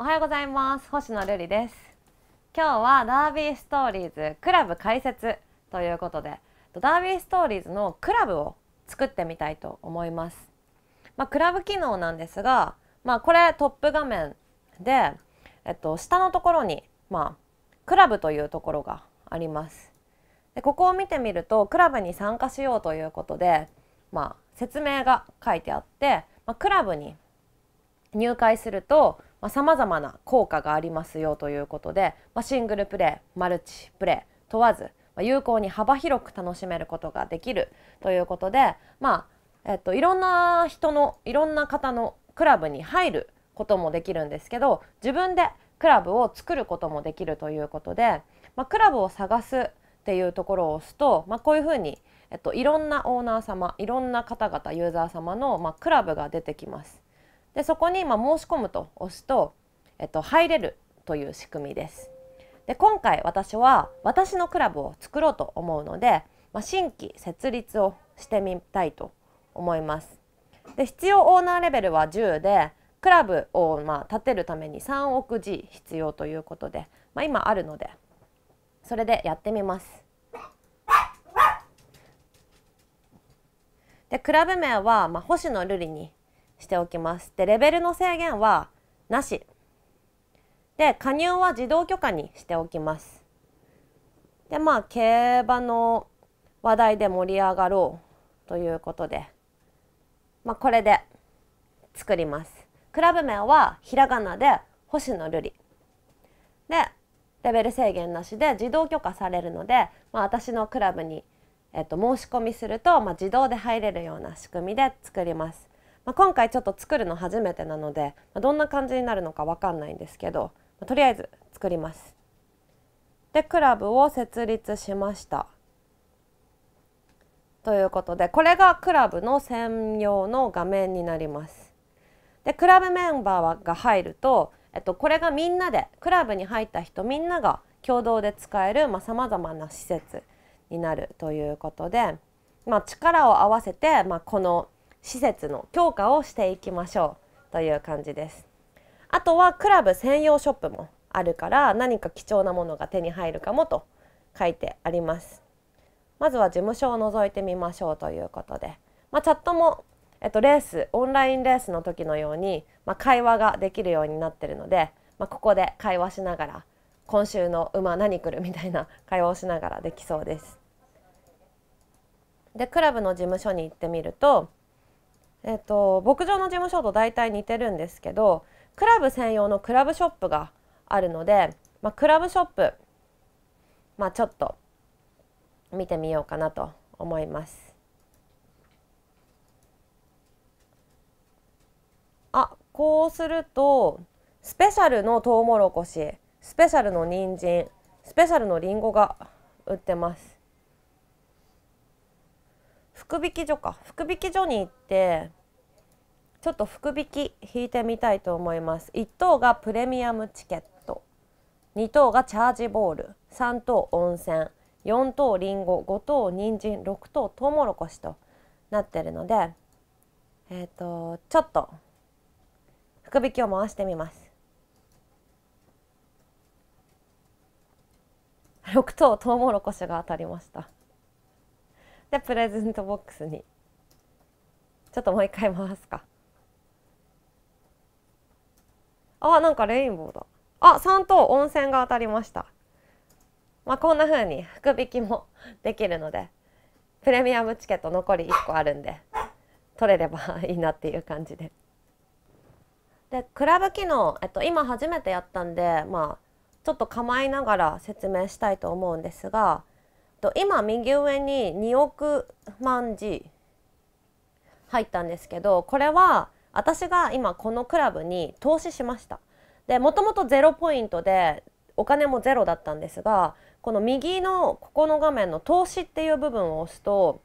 おはようございます星野瑠璃です今日はダービーストーリーズクラブ解説ということでダービーストーリーズのクラブを作ってみたいと思いますまあ、クラブ機能なんですがまあ、これトップ画面でえっと下のところにまあ、クラブというところがありますでここを見てみるとクラブに参加しようということでまあ説明が書いてあって、まクラブに入会するとさまざ、まな効果がありますよということで、まあ、シングルプレーマルチプレー問わず、まあ、有効に幅広く楽しめることができるということで、まあえっと、いろんな人のいろんな方のクラブに入ることもできるんですけど自分でクラブを作ることもできるということで、まあ、クラブを探すっていうところを押すと、まあ、こういうふうに、えっと、いろんなオーナー様いろんな方々ユーザー様の、まあ、クラブが出てきます。でそこに申し込むと押すと、えっと、入れるという仕組みです。で今回私は私のクラブを作ろうと思うので、まあ、新規設立をしてみたいと思います。で必要オーナーレベルは10でクラブをまあ立てるために3億字必要ということで、まあ、今あるのでそれでやってみます。でクラブ名は、まあ、星野瑠璃にしておきます。でレベルの制限はなしで加入は自動許可にしておきます。でまあ競馬の話題で盛り上がろうということで、まあ、これで作ります。クラブ名はひらがなで星野瑠璃でレベル制限なしで自動許可されるので、まあ、私のクラブに、えっと、申し込みすると、まあ、自動で入れるような仕組みで作ります。まあ、今回ちょっと作るの初めてなので、まあ、どんな感じになるのか分かんないんですけど、まあ、とりあえず作ります。でクラブを設立しました。ということでこれがクラブの専用の画面になります。でクラブメンバーが入ると、えっと、これがみんなでクラブに入った人みんなが共同で使えるさまざ、まな施設になるということで、まあ、力を合わせて、まあ、この施設の強化をしていきましょうという感じです。あとはクラブ専用ショップもあるから何か貴重なものが手に入るかもと書いてあります。まずは事務所を覗いてみましょうということで、まあ、チャットも、えっと、レースオンラインレースの時のように、まあ、会話ができるようになってるので、まあ、ここで会話しながら今週の馬何来るみたいな 会話をしながらできそうです。でクラブの事務所に行ってみるとえっと、牧場の事務所と大体似てるんですけどクラブ専用のクラブショップがあるので、まあ、クラブショップ、まあ、ちょっと見てみようかなと思います。あこうするとスペシャルのトウモロコシスペシャルの人参スペシャルのりんごが売ってます。福引所か福引所に行ってちょっと福引き引いてみたいと思います1等がプレミアムチケット2等がチャージボール3等温泉4等りんご5等人参6等とうもろこしとなってるのでえっ、ー、とちょっと福引きを回してみます6等とうもろこしが当たりましたでプレゼントボックスにちょっともう一回回すかあなんかレインボーだあ3等温泉が当たりましたまあこんな風に福引きもできるのでプレミアムチケット残り1個あるんで取れればいいなっていう感じででクラブ機能、えっと、今初めてやったんでまあちょっと構いながら説明したいと思うんですが今右上に2億万字入ったんですけどこれは私が今このクラブに投資しましたでもともとゼロポイントでお金もゼロだったんですがこの右のここの画面の投資っていう部分を押すと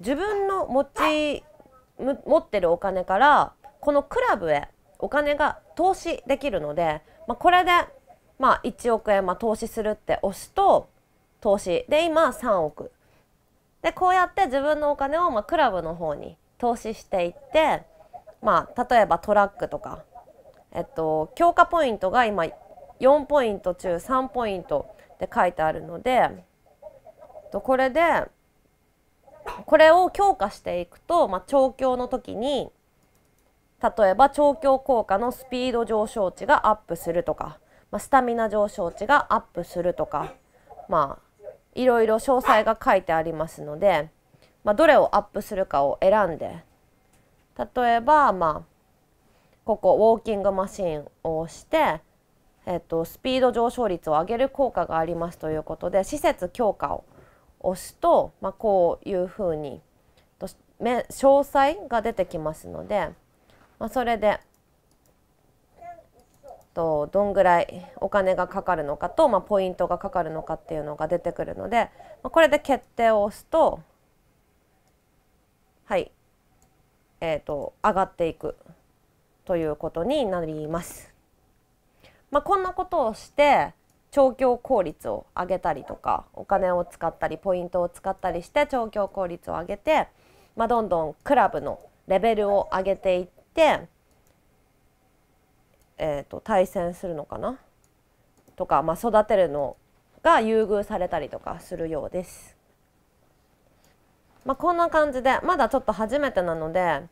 自分の持ち持ってるお金からこのクラブへお金が投資できるので、まあ、これでまあ1億円まあ投資するって押すと投資で今3億でこうやって自分のお金をまあクラブの方に投資していってまあ、例えばトラックとか、えっと、強化ポイントが今4ポイント中3ポイントって書いてあるのでこれでこれを強化していくと、まあ、調教の時に例えば調教効果のスピード上昇値がアップするとか、まあ、スタミナ上昇値がアップするとかまあいろいろ詳細が書いてありますので、まあ、どれをアップするかを選んで例えば、まあ、ここウォーキングマシンを押して、えっと、スピード上昇率を上げる効果がありますということで施設強化を押すと、まあ、こういうふうに詳細が出てきますので、まあ、それでとどんぐらいお金がかかるのかと、まあ、ポイントがかかるのかっていうのが出てくるので、まあ、これで決定を押すとはいえーと、上がっていくということになります。まあ、こんなことをして調教効率を上げたりとかお金を使ったりポイントを使ったりして調教効率を上げて、まあ、どんどんクラブのレベルを上げていって、えーと対戦するのかなとか、まあ、育てるのが優遇されたりとかするようです。まあ、こんな感じでまだちょっと初めてなので、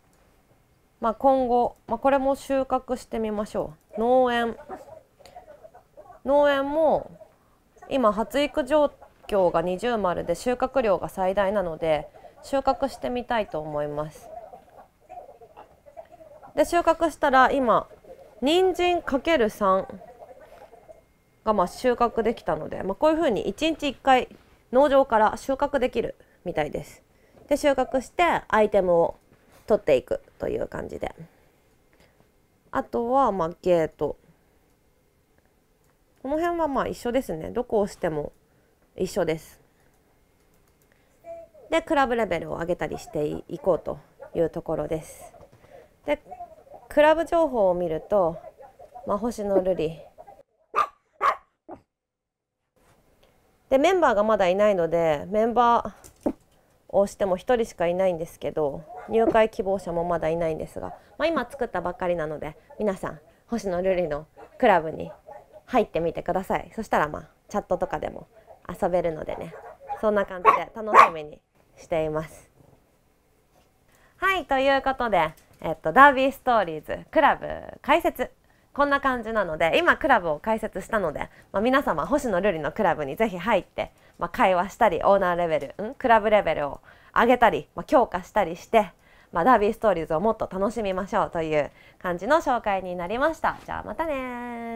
まあ、今後、まあ、これも収穫してみましょう農園農園も今発育状況が二重丸で収穫量が最大なので収穫してみたいと思いますで収穫したら今人参かける3がまあ収穫できたので、まあ、こういうふうに1日1回農場から収穫できるみたいですで収穫してアイテムを取っていくという感じであとはまあゲートこの辺はまあ一緒ですねどこを押しても一緒ですでクラブレベルを上げたりしていこうというところですでクラブ情報を見ると、まあ、星野瑠璃でメンバーがまだいないのでメンバーをしても1人しかいないんですけど入会希望者もまだいないんですが、まあ、今作ったばっかりなので皆さん星野瑠璃のクラブに入ってみてくださいそしたらまあチャットとかでも遊べるのでねそんな感じで楽しみにしています。はいということで、えっと、ダービーストーリーズクラブ開設こんな感じなので今クラブを開設したので、まあ、皆様星野瑠璃のクラブにぜひ入って、まあ、会話したりオーナーレベル、ん、クラブレベルを上げたり、まあ、強化したりして、まあ、ダービーストーリーズをもっと楽しみましょうという感じの紹介になりました。じゃあまたね